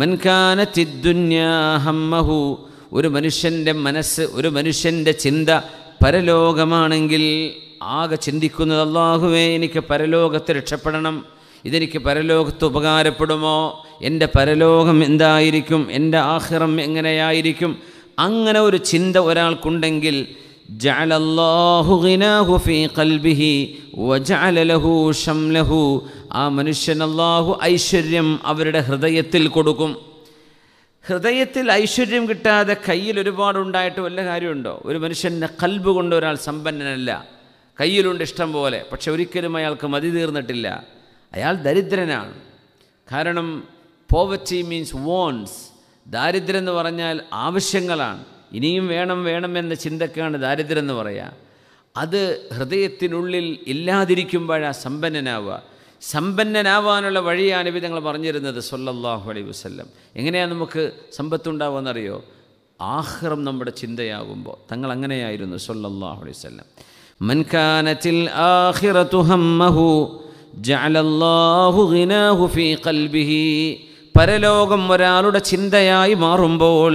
മൻകാനത്തിദ്ദുന്യാഹമ്മഹു ഒരു മനുഷ്യൻ്റെ മനസ്സ് ഒരു മനുഷ്യൻ്റെ ചിന്ത പരലോകമാണെങ്കിൽ ആകെ ചിന്തിക്കുന്നത് അള്ളാഹുവേ എനിക്ക് പരലോകത്ത് രക്ഷപ്പെടണം ഇതെനിക്ക് പരലോകത്ത് ഉപകാരപ്പെടുമോ എൻ്റെ പരലോകം എന്തായിരിക്കും എൻ്റെ ആഹ്റം എങ്ങനെയായിരിക്കും അങ്ങനെ ഒരു ചിന്ത ഒരാൾക്കുണ്ടെങ്കിൽ جعل الله غناه في قلبه وجعل له شمله ആ മനുഷ്യൻ അള്ളാഹു ഐശ്വര്യം അവരുടെ ഹൃദയത്തിൽ കൊടുക്കും ഹൃദയത്തിൽ ഐശ്വര്യം കിട്ടാതെ കയ്യിൽ ഉണ്ടായിട്ട് വല്ല കാര്യമുണ്ടോ ഒരു മനുഷ്യൻ്റെ കൽബ് കൊണ്ട് ഒരാൾ സമ്പന്നനല്ല കയ്യിലുണ്ട് ഇഷ്ടം പോലെ പക്ഷെ ഒരിക്കലും അയാൾക്ക് മതി തീർന്നിട്ടില്ല അയാൾ ദരിദ്രനാണ് കാരണം പോവർട്ടി മീൻസ് വോൺസ് ദാരിദ്ര്യം എന്ന് പറഞ്ഞാൽ ആവശ്യങ്ങളാണ് ഇനിയും വേണം വേണമെന്ന ചിന്തക്കാണ് ദാരിദ്ര്യം എന്ന് പറയുക അത് ഹൃദയത്തിനുള്ളിൽ ഇല്ലാതിരിക്കുമ്പോഴാണ് സമ്പന്നനാവുക സമ്പന്നനാവാനുള്ള വഴിയാണ് ഇവ പറഞ്ഞിരുന്നത് സൊല്ലാഹു അലൈ വസ്ല്ലം എങ്ങനെയാണ് നമുക്ക് സമ്പത്തുണ്ടാവുമെന്നറിയോ ആഹ്റം നമ്മുടെ ചിന്തയാകുമ്പോൾ തങ്ങൾ അങ്ങനെയായിരുന്നു സൊല്ലാഹു അലൈഹി വസ്ല്ലം മൻകാനത്തിൽ ആഖിറത്തു ഹമ്മഹു ജഅലല്ലാഹു ഗിനാഹു ഫീ ഖൽബിഹി പരലോകം ഒരാളുടെ ചിന്തയായി മാറുമ്പോൾ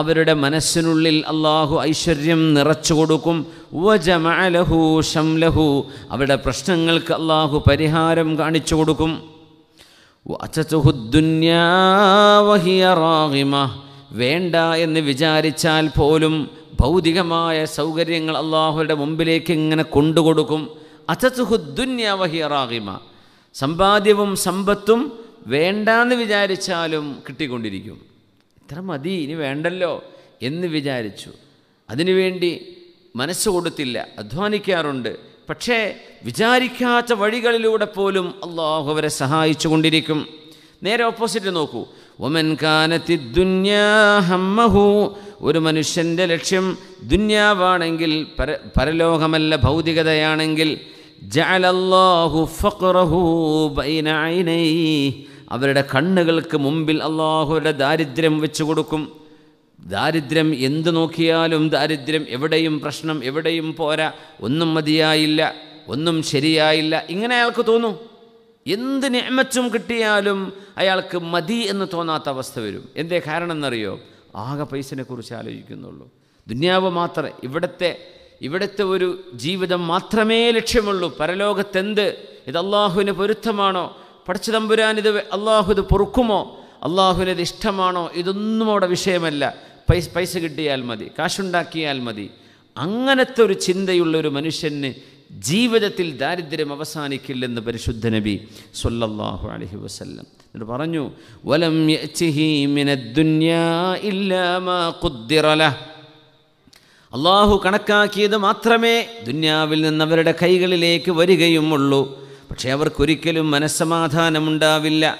അവരുടെ മനസ്സിനുള്ളിൽ അള്ളാഹു ഐശ്വര്യം നിറച്ചു കൊടുക്കും ഉവജമാലഹു ഷംലഹു അവരുടെ പ്രശ്നങ്ങൾക്ക് അള്ളാഹു പരിഹാരം കാണിച്ചു കൊടുക്കും വേണ്ട എന്ന് വിചാരിച്ചാൽ പോലും ഭൗതികമായ സൗകര്യങ്ങൾ അള്ളാഹുവിടെ മുമ്പിലേക്ക് ഇങ്ങനെ കൊണ്ടുകൊടുക്കും അച്ചത്തുഹുദ്ദുന്യാവഹിയറാഹിമ സമ്പാദ്യവും സമ്പത്തും വേണ്ടാന്ന് വിചാരിച്ചാലും കിട്ടിക്കൊണ്ടിരിക്കും ഇത്ര മതി ഇനി വേണ്ടല്ലോ എന്ന് വിചാരിച്ചു അതിനുവേണ്ടി മനസ്സ് കൊടുത്തില്ല അധ്വാനിക്കാറുണ്ട് പക്ഷേ വിചാരിക്കാത്ത വഴികളിലൂടെ പോലും അള്ളാഹു അവരെ സഹായിച്ചു കൊണ്ടിരിക്കും നേരെ ഓപ്പോസിറ്റ് നോക്കൂ ഒമൻ കാനത്തി ദുന്യാഹമ്മഹു ഒരു മനുഷ്യൻ്റെ ലക്ഷ്യം ദുന്യാവാണെങ്കിൽ പര പരലോകമല്ല ഭൗതികതയാണെങ്കിൽ ജാലല്ലാഹു ഫക്റഹു ബൈന അവരുടെ കണ്ണുകൾക്ക് മുമ്പിൽ അള്ളാഹുവിൻ്റെ ദാരിദ്ര്യം വെച്ചു കൊടുക്കും ദാരിദ്ര്യം എന്തു നോക്കിയാലും ദാരിദ്ര്യം എവിടെയും പ്രശ്നം എവിടെയും പോരാ ഒന്നും മതിയായില്ല ഒന്നും ശരിയായില്ല ഇങ്ങനെ അയാൾക്ക് തോന്നും എന്ത് നിയമച്ചും കിട്ടിയാലും അയാൾക്ക് മതി എന്ന് തോന്നാത്ത അവസ്ഥ വരും എന്തേ കാരണം എന്നറിയോ ആകെ പൈസനെക്കുറിച്ച് ആലോചിക്കുന്നുള്ളൂ ദുന്യാവ് മാത്രമേ ഇവിടുത്തെ ഇവിടുത്തെ ഒരു ജീവിതം മാത്രമേ ലക്ഷ്യമുള്ളൂ പരലോകത്തെന്ത് ഇത് അള്ളാഹുവിന് പൊരുത്തമാണോ പഠിച്ചതമ്പുരാൻ ഇത് അള്ളാഹു ഇത് പൊറുക്കുമോ അള്ളാഹുവിന് ഇത് ഇഷ്ടമാണോ ഇതൊന്നും അവിടെ വിഷയമല്ല പൈസ പൈസ കിട്ടിയാൽ മതി കാശുണ്ടാക്കിയാൽ മതി അങ്ങനത്തെ ഒരു ചിന്തയുള്ള ഒരു മനുഷ്യന് ജീവിതത്തിൽ ദാരിദ്ര്യം അവസാനിക്കില്ലെന്ന് പരിശുദ്ധ നബി സൊല്ലാഹു അലഹി വസ്ല്ലം എന്നിട്ട് പറഞ്ഞു വലം അള്ളാഹു കണക്കാക്കിയത് മാത്രമേ ദുന്യാവിൽ നിന്ന് അവരുടെ കൈകളിലേക്ക് വരികയുമുള്ളൂ പക്ഷേ അവർക്കൊരിക്കലും മനസ്സമാധാനമുണ്ടാവില്ല